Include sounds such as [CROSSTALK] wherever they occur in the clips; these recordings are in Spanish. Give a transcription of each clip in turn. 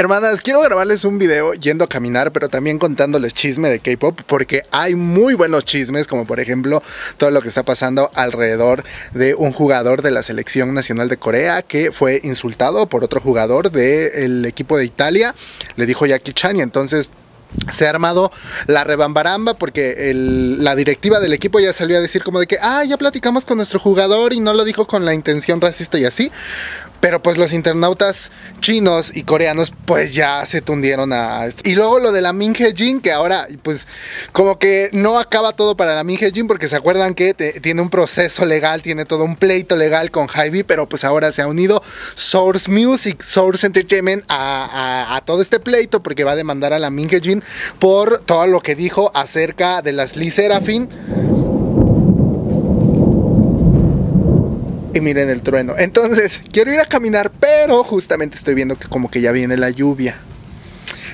Hermanas, quiero grabarles un video yendo a caminar, pero también contándoles chisme de K-pop, porque hay muy buenos chismes, como por ejemplo todo lo que está pasando alrededor de un jugador de la selección nacional de Corea que fue insultado por otro jugador del equipo de Italia. Le dijo Jackie Chan y entonces se ha armado la rebambaramba porque la directiva del equipo ya salió a decir como de que, ah, ya platicamos con nuestro jugador y no lo dijo con la intención racista y así. Pero pues los internautas chinos y coreanos pues ya se tundieron a... Y luego lo de la Min Jin, que ahora pues como que no acaba todo para la Min Jin porque se acuerdan que tiene un proceso legal, tiene todo un pleito legal con Hybe, pero pues ahora se ha unido Source Music, Source Entertainment a, todo este pleito porque va a demandar a la Min Jin por todo lo que dijo acerca de las Lee Serafin y miren el trueno. Entonces, quiero ir a caminar, pero justamente estoy viendo que como que ya viene la lluvia.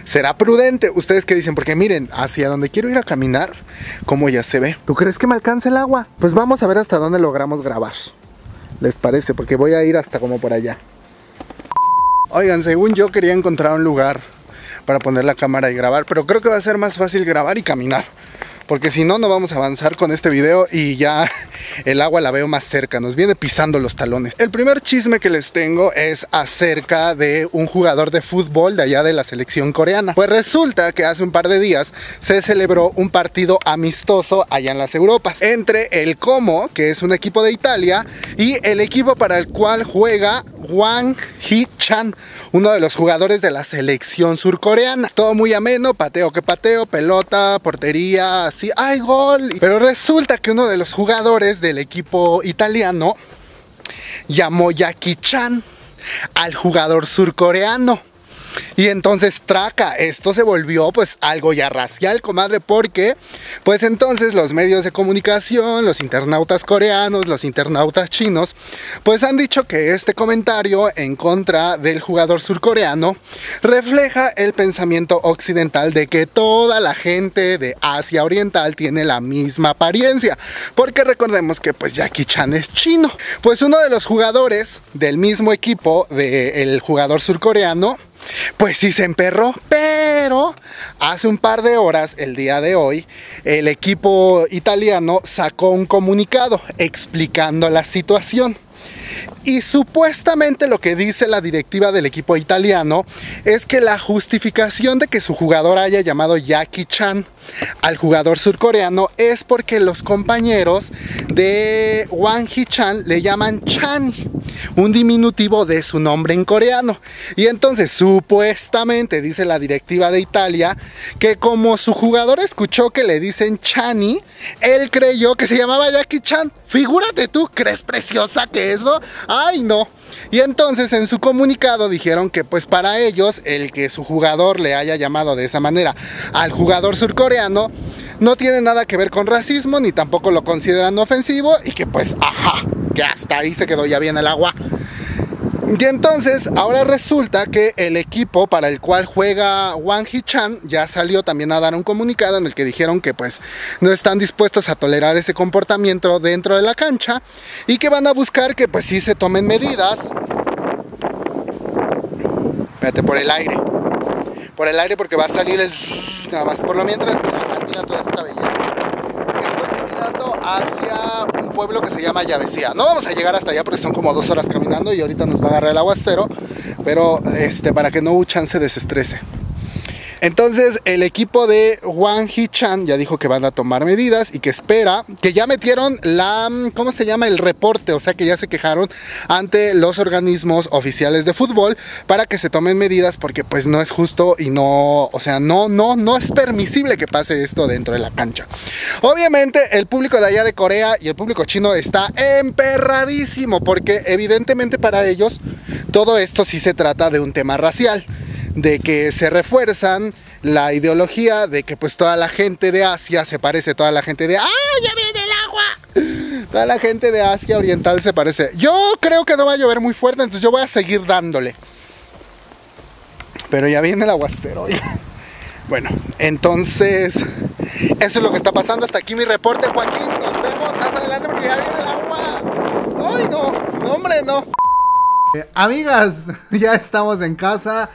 Será prudente, ustedes que dicen, porque miren, hacia donde quiero ir a caminar, como ya se ve. ¿Tú crees que me alcance el agua? Pues vamos a ver hasta dónde logramos grabar. ¿Les parece? Porque voy a ir hasta como por allá. Oigan, según yo quería encontrar un lugar para poner la cámara y grabar, pero creo que va a ser más fácil grabar y caminar porque si no, no vamos a avanzar con este video y ya [LAUGHS] el agua la veo más cerca, nos viene pisando los talones. El primer chisme que les tengo es acerca de un jugador de fútbol de allá de la selección coreana. Pues resulta que hace un par de días se celebró un partido amistoso allá en las Europas, entre el Como, que es un equipo de Italia, y el equipo para el cual juega Wang Hee-chan, uno de los jugadores de la selección surcoreana. Todo muy ameno, pateo que pateo, pelota, portería, gol! Pero resulta que uno de los jugadores del equipo italiano llamó Jackie Chan al jugador surcoreano. Y entonces, traca, esto se volvió pues algo ya racial, comadre, porque pues entonces los medios de comunicación, los internautas coreanos, los internautas chinos, pues han dicho que este comentario en contra del jugador surcoreano refleja el pensamiento occidental de que toda la gente de Asia Oriental tiene la misma apariencia, porque recordemos que pues Jackie Chan es chino. Pues uno de los jugadores del mismo equipo del jugador surcoreano, pues sí se emperró, pero hace un par de horas, el día de hoy, el equipo italiano sacó un comunicado explicando la situación y supuestamente lo que dice la directiva del equipo italiano es que la justificación de que su jugador haya llamado Jackie Chan al jugador surcoreano es porque los compañeros de Wang Hee Chan le llaman Chan, un diminutivo de su nombre en coreano. Y entonces supuestamente dice la directiva de Italia que como su jugador escuchó que le dicen Chani, él creyó que se llamaba Jackie Chan. Figúrate tú, ¿crees preciosa que eso? ¡Ay, no! Y entonces en su comunicado dijeron que pues para ellos el que su jugador le haya llamado de esa manera al jugador surcoreano no tiene nada que ver con racismo ni tampoco lo consideran ofensivo y que pues ajá, que hasta ahí se quedó ya bien el agua. Y entonces, ahora resulta que el equipo para el cual juega Wang Hee-chan ya salió también a dar un comunicado en el que dijeron que pues no están dispuestos a tolerar ese comportamiento dentro de la cancha y que van a buscar que pues sí se tomen medidas. Espérate, por el aire. Por el aire porque va a salir el... Nada más por lo mientras, mira, mira toda esta belleza. Estoy mirando hacia pueblo que se llama Llavecía. No vamos a llegar hasta allá porque son como dos horas caminando y ahorita nos va a agarrar el aguacero, pero este, para que no chance desestrese. Entonces, el equipo de Wang Hee-chan ya dijo que van a tomar medidas y que espera que ya metieron la, mm, ¿cómo se llama? El reporte, o sea que ya se quejaron ante los organismos oficiales de fútbol para que se tomen medidas porque pues no es justo y no, o sea, no, no, no es permisible que pase esto dentro de la cancha. Obviamente, el público de allá de Corea y el público chino está emperradísimo porque evidentemente para ellos todo esto sí se trata de un tema racial de que se refuerzan la ideología de que pues toda la gente de Asia se parece, toda la gente de... ¡Ah, ya viene el agua! Toda la gente de Asia Oriental se parece. Yo creo que no va a llover muy fuerte, entonces yo voy a seguir dándole. Pero ya viene el aguacero. [LAUGHS] Bueno, entonces eso es lo que está pasando. Hasta aquí mi reporte, Joaquín. Nos vemos más adelante porque ya viene el agua. ¡Ay, no! hombre, no! Eh, amigas, [LAUGHS] ya estamos en casa.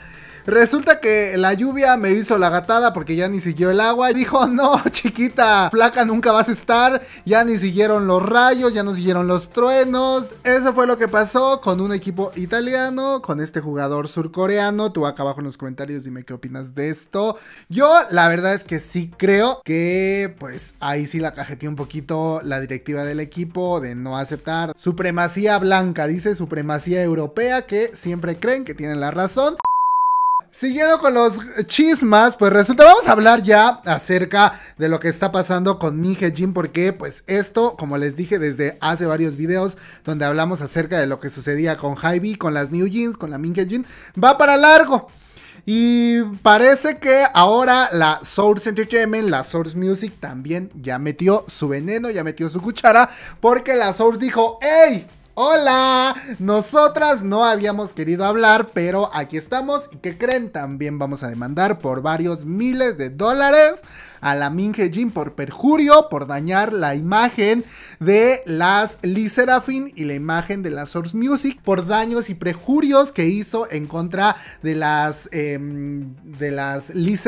Resulta que la lluvia me hizo la gatada porque ya ni siguió el agua. Y dijo, no, chiquita, flaca nunca vas a estar. Ya ni siguieron los rayos, ya no siguieron los truenos. Eso fue lo que pasó con un equipo italiano, con este jugador surcoreano. Tú acá abajo en los comentarios dime qué opinas de esto. Yo la verdad es que sí creo que pues ahí sí la cajeteé un poquito la directiva del equipo de no aceptar supremacía blanca, dice supremacía europea que siempre creen que tienen la razón siguiendo con los chismas, pues resulta, vamos a hablar ya acerca de lo que está pasando con Minje Jin, porque pues esto, como les dije desde hace varios videos, donde hablamos acerca de lo que sucedía con Hybe, con las New Jeans, con la Minje Jin, va para largo. Y parece que ahora la Source Entertainment, la Source Music también ya metió su veneno, ya metió su cuchara, porque la Source dijo, ¡Ey! Hola, nosotras no habíamos querido hablar, pero aquí estamos y que creen, también vamos a demandar por varios miles de dólares a la Minje Jin por perjurio, por dañar la imagen de las Lee y la imagen de la Source Music, por daños y prejurios que hizo en contra de las, em, de las Lee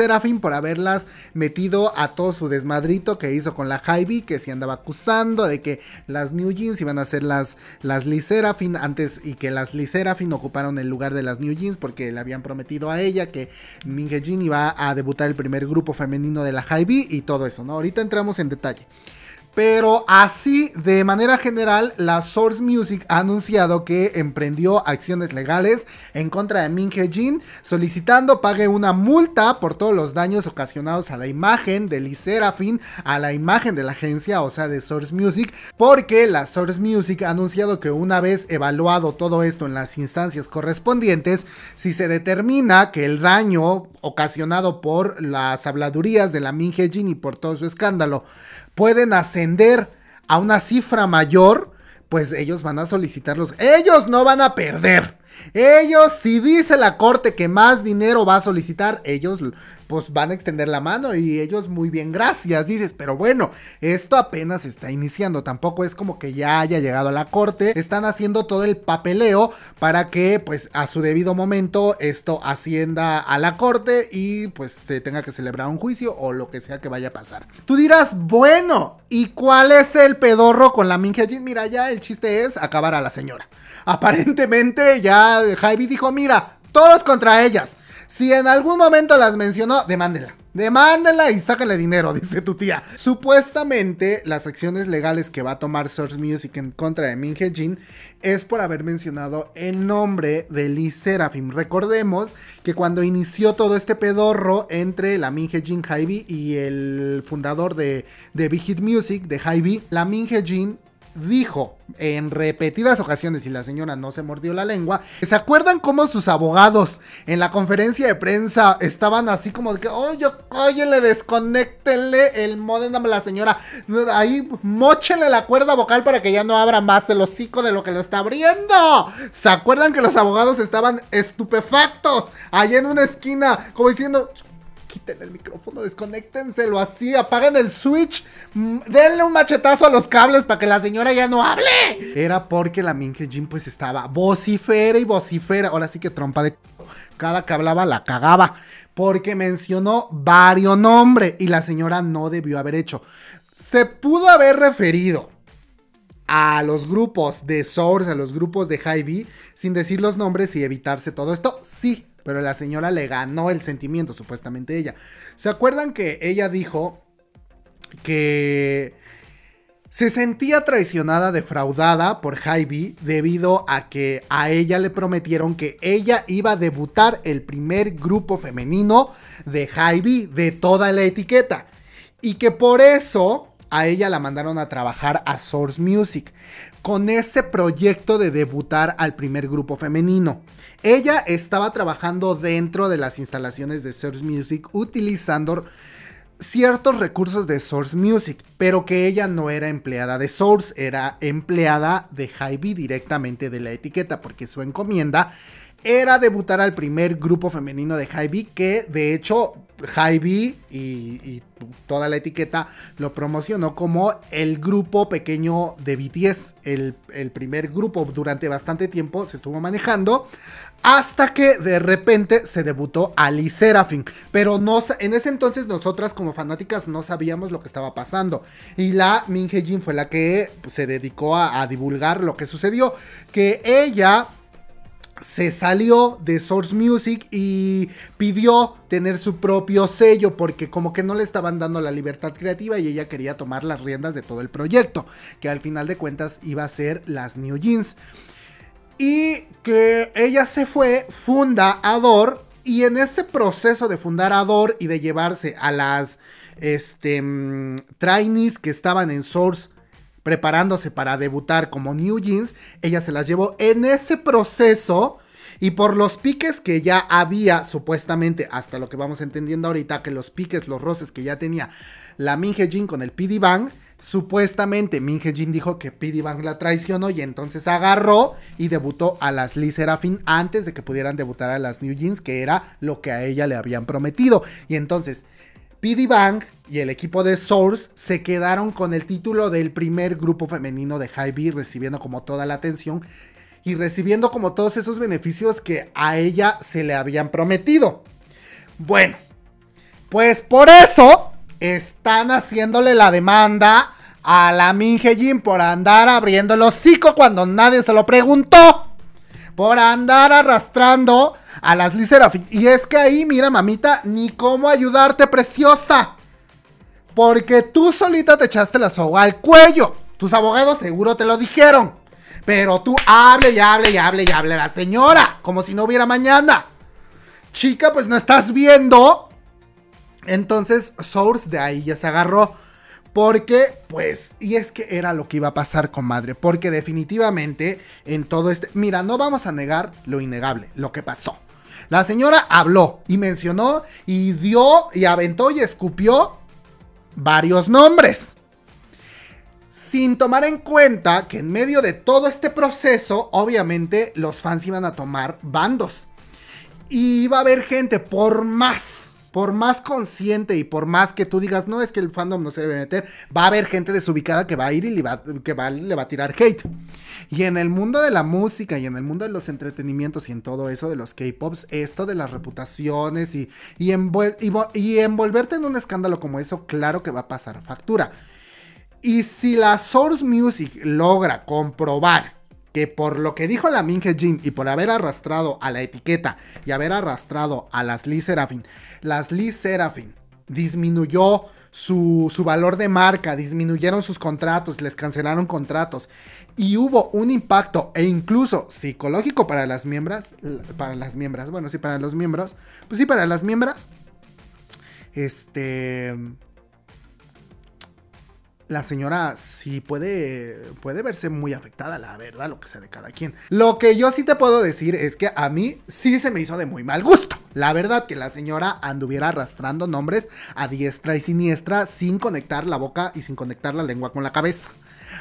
por haberlas metido a todo su desmadrito que hizo con la Javi, que se andaba acusando de que las New Jeans iban a ser las, las Lee antes y que las Lee ocuparon el lugar de las New Jeans porque le habían prometido a ella que Minje Jin iba a debutar el primer grupo femenino de la Javi y todo eso, ¿no? Ahorita entramos en detalle. Pero así, de manera general, la Source Music ha anunciado que emprendió acciones legales en contra de Min Hye Jin, solicitando pague una multa por todos los daños ocasionados a la imagen de Lee Serafin, a la imagen de la agencia, o sea, de Source Music, porque la Source Music ha anunciado que una vez evaluado todo esto en las instancias correspondientes, si se determina que el daño ocasionado por las habladurías de la Min Hye Jin y por todo su escándalo pueden ascender a una cifra mayor, pues ellos van a solicitarlos. Ellos no van a perder. Ellos, si dice la corte que más dinero va a solicitar, ellos pues van a extender la mano y ellos muy bien, gracias, dices, pero bueno, esto apenas está iniciando, tampoco es como que ya haya llegado a la corte, están haciendo todo el papeleo para que pues a su debido momento esto ascienda a la corte y pues se tenga que celebrar un juicio o lo que sea que vaya a pasar. Tú dirás, bueno, ¿y cuál es el pedorro con la Minja Mira, ya el chiste es acabar a la señora. Aparentemente ya Javi dijo, mira, todos contra ellas. Si en algún momento las mencionó, demándela. Demándela y sácale dinero, [LAUGHS] dice tu tía. Supuestamente, las acciones legales que va a tomar Source Music en contra de Min Jin es por haber mencionado el nombre de Lee Serafim. Recordemos que cuando inició todo este pedorro entre la Min Jin y el fundador de, de Big Hit Music, de Hybe, la Min Jin dijo en repetidas ocasiones y la señora no se mordió la lengua. ¿Se acuerdan cómo sus abogados en la conferencia de prensa estaban así como de que, oye, oye, le desconectenle el modem a la señora, ahí mochenle la cuerda vocal para que ya no abra más el hocico de lo que lo está abriendo? ¿Se acuerdan que los abogados estaban estupefactos allá en una esquina como diciendo, quiten el micrófono, desconectenselo así, apaguen el switch, mm, denle un machetazo a los cables para que la señora ya no hable. Era porque la Minje Jim pues estaba vocifera y vocifera, ahora sí que trompa de cada que hablaba la cagaba, porque mencionó varios nombres y la señora no debió haber hecho. Se pudo haber referido a los grupos de Source, a los grupos de hy sin decir los nombres y evitarse todo esto. Sí, pero la señora le ganó el sentimiento, supuestamente ella. ¿Se acuerdan que ella dijo que se sentía traicionada, defraudada por Jaime debido a que a ella le prometieron que ella iba a debutar el primer grupo femenino de Jaime de toda la etiqueta y que por eso a ella la mandaron a trabajar a Source Music con ese proyecto de debutar al primer grupo femenino. Ella estaba trabajando dentro de las instalaciones de Source Music utilizando ciertos recursos de Source Music, pero que ella no era empleada de Source, era empleada de Hybe directamente de la etiqueta, porque su encomienda era debutar al primer grupo femenino de Hybe, que de hecho Hybe y, toda la etiqueta lo promocionó como el grupo pequeño de BTS, el, el primer grupo durante bastante tiempo se estuvo manejando. Hasta que de repente se debutó Ali Serafin. Pero en ese entonces nosotras como fanáticas no sabíamos lo que estaba pasando. Y la Min Jin fue la que pues, se dedicó a divulgar lo que sucedió. Que ella se salió de Source Music y pidió tener su propio sello porque como que no le estaban dando la libertad creativa y ella quería tomar las riendas de todo el proyecto, que al final de cuentas iba a ser las New Jeans. Y que ella se fue, funda Ador y en ese proceso de fundar Ador y de llevarse a las este, mm, trainees que estaban en Source preparándose para debutar como New Jeans, ella se las llevó en ese proceso. Y por los piques que ya había, supuestamente, hasta lo que vamos entendiendo ahorita, que los piques, los roces que ya tenía la Minje Jin con el PD Bang, supuestamente Minje Jin dijo que PD Bang la traicionó y entonces agarró y debutó a las Lee Serafin antes de que pudieran debutar a las New Jeans, que era lo que a ella le habían prometido. Y entonces PD Bank y el equipo de Source se quedaron con el título del primer grupo femenino de Hybe, recibiendo como toda la atención y recibiendo como todos esos beneficios que a ella se le habían prometido. Bueno, pues por eso están haciéndole la demanda a la Minje Jin por andar abriendo el hocico cuando nadie se lo preguntó. Por andar arrastrando a las Y es que ahí, mira, mamita, ni cómo ayudarte, preciosa. Porque tú solita te echaste la soga al cuello. Tus abogados seguro te lo dijeron. Pero tú hable y hable y hable y hable la señora. Como si no hubiera mañana. Chica, pues no estás viendo. Entonces, Source de ahí ya se agarró. Porque, pues, y es que era lo que iba a pasar, comadre. Porque definitivamente en todo este... Mira, no vamos a negar lo innegable, lo que pasó. La señora habló y mencionó y dio y aventó y escupió varios nombres. Sin tomar en cuenta que en medio de todo este proceso, obviamente los fans iban a tomar bandos. Y iba a haber gente por más por más consciente y por más que tú digas, no, es que el fandom no se debe meter, va a haber gente desubicada que va a ir y le va, a tirar hate. Y en el mundo de la música y en el mundo de los entretenimientos y en todo eso de los K-Pops, esto de las reputaciones y, y envolverte en un escándalo como eso, claro que va a pasar factura. Y si la Source Music logra comprobar que por lo que dijo la Minge Jin y por haber arrastrado a la etiqueta y haber arrastrado a las Lee Serafin, las Lee Serafin disminuyó su, su, valor de marca, disminuyeron sus contratos, les cancelaron contratos y hubo un impacto e incluso psicológico para las miembros, para las miembros, bueno, sí, para los miembros, pues sí, para las miembros, este la señora sí puede, puede verse muy afectada, la verdad, lo que sea de cada quien. Lo que yo sí te puedo decir es que a mí sí se me hizo de muy mal gusto. La verdad que la señora anduviera arrastrando nombres a diestra y siniestra sin conectar la boca y sin conectar la lengua con la cabeza.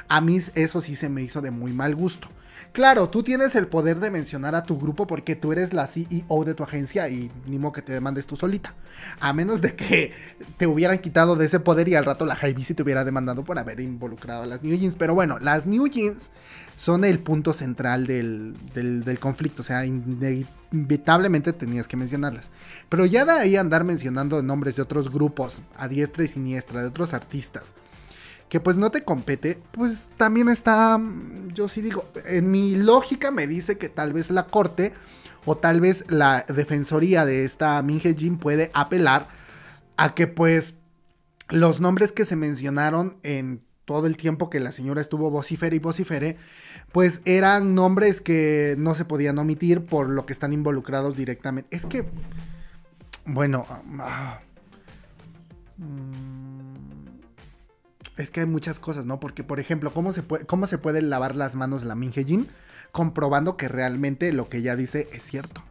A mí eso sí se me hizo de muy mal gusto. Claro, tú tienes el poder de mencionar a tu grupo porque tú eres la CEO de tu agencia y ni modo que te demandes tú solita. A menos de que te hubieran quitado de ese poder y al rato la Hybe se te hubiera demandado por haber involucrado a las New Jeans. Pero bueno, las New Jeans son el punto central del, del conflicto. O sea, inevitablemente tenías que mencionarlas. Pero ya de ahí andar mencionando nombres de otros grupos a diestra y siniestra, de otros artistas que pues no te compete, pues también está, mm, yo sí digo, en mi lógica me dice que tal vez la corte o tal vez la defensoría de esta Minje Jin puede apelar a que pues los nombres que se mencionaron en todo el tiempo que la señora estuvo vocifere y vocifere, pues eran nombres que no se podían omitir por lo que están involucrados directamente. Es que, bueno... Ah, mm, es que hay muchas cosas, ¿no? Porque, por ejemplo, ¿cómo se puede, cómo se puede lavar las manos la Jin Comprobando que realmente lo que ella dice es cierto.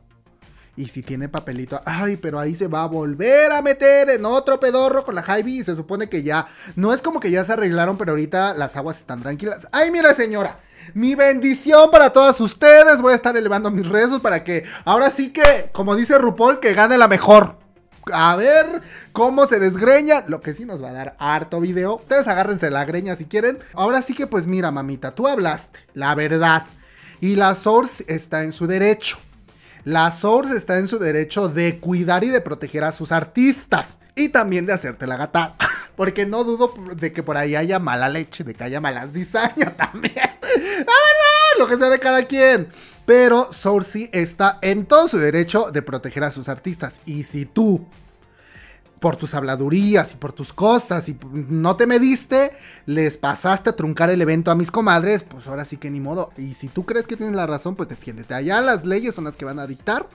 Y si tiene papelito, ay, pero ahí se va a volver a meter en otro pedorro con la Javi. Y se supone que ya, no es como que ya se arreglaron, pero ahorita las aguas están tranquilas. Ay, mira, señora, mi bendición para todas ustedes. Voy a estar elevando mis rezos para que ahora sí que, como dice RuPaul, que gane la mejor a ver cómo se desgreña, lo que sí nos va a dar harto video. Ustedes agárrense la greña si quieren. Ahora sí que pues mira, mamita, tú hablaste la verdad y la Source está en su derecho. La Source está en su derecho de cuidar y de proteger a sus artistas y también de hacerte la gata [LAUGHS] Porque no dudo de que por ahí haya mala leche, de que haya malas diseños [LAUGHS] también lo que sea de cada quien. Pero Sourcy está en todo su derecho de proteger a sus artistas. Y si tú, por tus habladurías y por tus cosas, y no te mediste, les pasaste a truncar el evento a mis comadres, pues ahora sí que ni modo. Y si tú crees que tienes la razón, pues defiéndete. Allá las leyes son las que van a dictar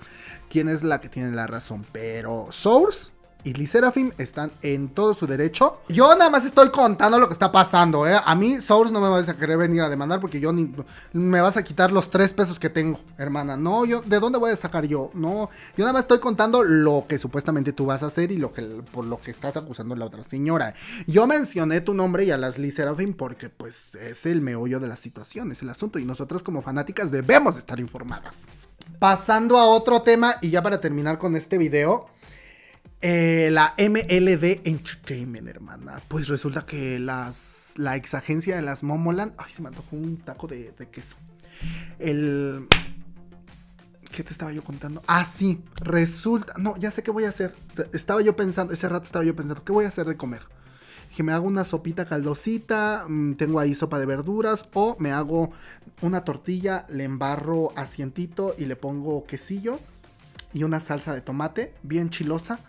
quién es la que tiene la razón. Pero Source y Liserafim están en todo su derecho. Yo nada más estoy contando lo que está pasando, ¿eh? A mí, Source, no me vas a querer venir a demandar porque yo ni, me vas a quitar los tres pesos que tengo, hermana. No, yo, ¿de dónde voy a sacar yo? No, yo nada más estoy contando lo que supuestamente tú vas a hacer y lo que, por lo que estás acusando a la otra señora. Yo mencioné tu nombre y a las Liserafim porque, pues, es el meollo de la situación, es el asunto. Y nosotras, como fanáticas, debemos estar informadas. Pasando a otro tema y ya para terminar con este video. Eh, la MLD Entertainment, hermana. Pues resulta que las, la agencia de las Momoland. Ay, se me antojó un taco de, queso. El. ¿Qué te estaba yo contando? Ah, sí, resulta. No, ya sé qué voy a hacer. Estaba yo pensando, ese rato estaba yo pensando, ¿qué voy a hacer de comer? Que me hago una sopita caldosita, mm, tengo ahí sopa de verduras, o me hago una tortilla, le embarro asientito y le pongo quesillo y una salsa de tomate bien chilosa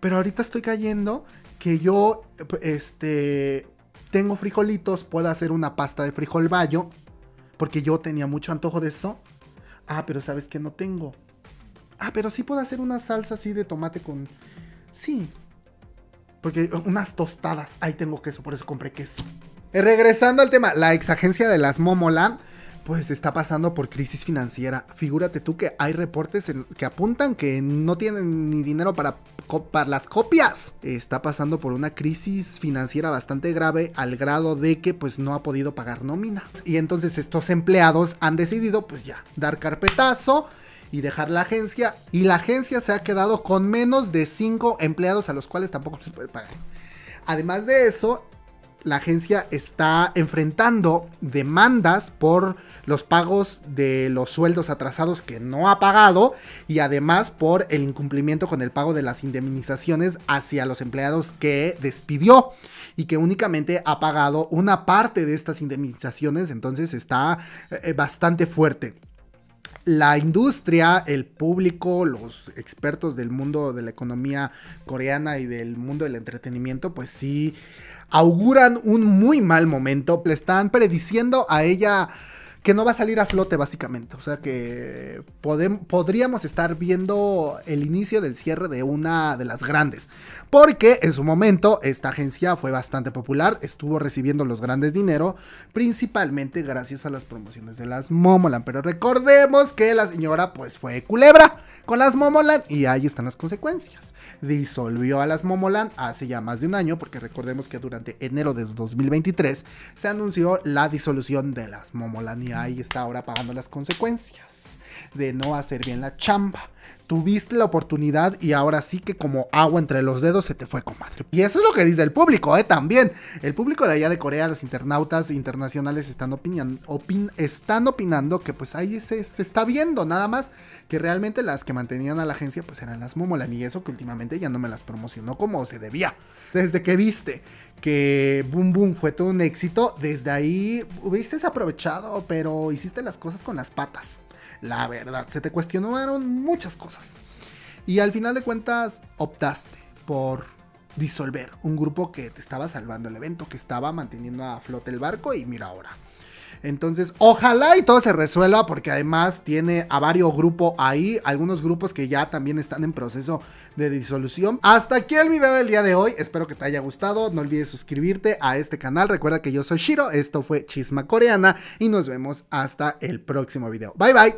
pero ahorita estoy cayendo que yo, este, tengo frijolitos, puedo hacer una pasta de frijol bayo, porque yo tenía mucho antojo de eso. Ah, pero sabes que no tengo. Ah, pero sí puedo hacer una salsa así de tomate con... Sí. Porque unas tostadas. Ahí tengo queso, por eso compré queso. Eh, regresando al tema, la ex de las Momoland pues está pasando por crisis financiera. Figúrate tú que hay reportes que apuntan que no tienen ni dinero para, las copias. Está pasando por una crisis financiera bastante grave al grado de que pues no ha podido pagar nómina. Y entonces estos empleados han decidido pues ya dar carpetazo y dejar la agencia. Y la agencia se ha quedado con menos de 5 empleados a los cuales tampoco se puede pagar. Además de eso, la agencia está enfrentando demandas por los pagos de los sueldos atrasados que no ha pagado y además por el incumplimiento con el pago de las indemnizaciones hacia los empleados que despidió y que únicamente ha pagado una parte de estas indemnizaciones, entonces está eh, eh, bastante fuerte la industria, el público, los expertos del mundo de la economía coreana y del mundo del entretenimiento, pues sí auguran un muy mal momento, le están prediciendo a ella que no va a salir a flote básicamente. O sea que podríamos estar viendo el inicio del cierre de una de las grandes. Porque en su momento esta agencia fue bastante popular, estuvo recibiendo los grandes dinero, principalmente gracias a las promociones de las Momoland. Pero recordemos que la señora pues fue culebra con las Momoland y ahí están las consecuencias. Disolvió a las Momoland hace ya más de un año porque recordemos que durante enero de 2023 se anunció la disolución de las Momoland y ahí está ahora pagando las consecuencias de no hacer bien la chamba, tuviste la oportunidad y ahora sí que como agua entre los dedos se te fue, comadre. Y eso es lo que dice el público, ¿eh? También. El público de allá de Corea, los internautas internacionales están, están opinando que pues ahí se, está viendo nada más que realmente las que mantenían a la agencia pues eran las Momolan y eso que últimamente ya no me las promocionó como se debía. Desde que viste que Boom Boom fue todo un éxito, desde ahí hubieses aprovechado, pero hiciste las cosas con las patas. La verdad, se te cuestionaron muchas cosas. Y al final de cuentas, optaste por disolver un grupo que te estaba salvando el evento, que estaba manteniendo a flote el barco y mira ahora. Entonces, ojalá y todo se resuelva porque además tiene a varios grupos ahí, algunos grupos que ya también están en proceso de disolución. Hasta aquí el video del día de hoy, espero que te haya gustado, no olvides suscribirte a este canal, recuerda que yo soy Shiro, esto fue Chisma Coreana y nos vemos hasta el próximo video. Bye bye.